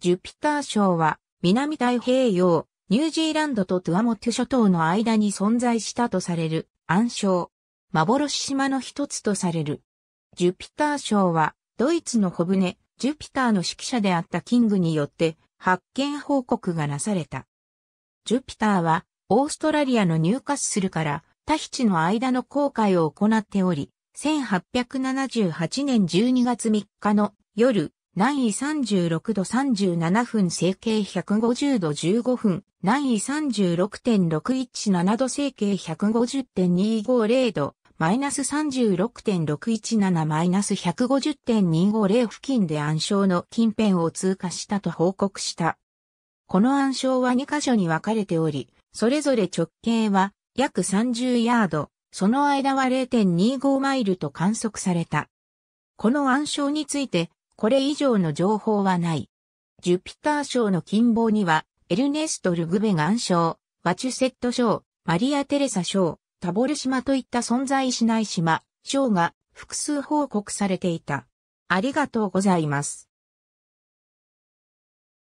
ジュピター賞は南太平洋、ニュージーランドとトゥアモテュ諸島の間に存在したとされる暗礁。幻島の一つとされる。ジュピター賞はドイツの小舟、ジュピターの指揮者であったキングによって発見報告がなされた。ジュピターはオーストラリアのニューカッスルからタヒチの間の航海を行っており、1878年12月3日の夜、南緯36度37分整形150度15分、南緯36.617度整形150.250度、マイナス36.617マイナス150.250付近で暗礁の近辺を通過したと報告した。この暗礁は2箇所に分かれており、それぞれ直径は約30ヤード、その間は0.25マイルと観測された。この暗礁について、これ以上の情報はない。ジュピター賞の金傍には、エルネスト・ルグベガン賞、ワチュセット賞、マリア・テレサ賞、タボル島といった存在しない島、賞が複数報告されていた。ありがとうございます。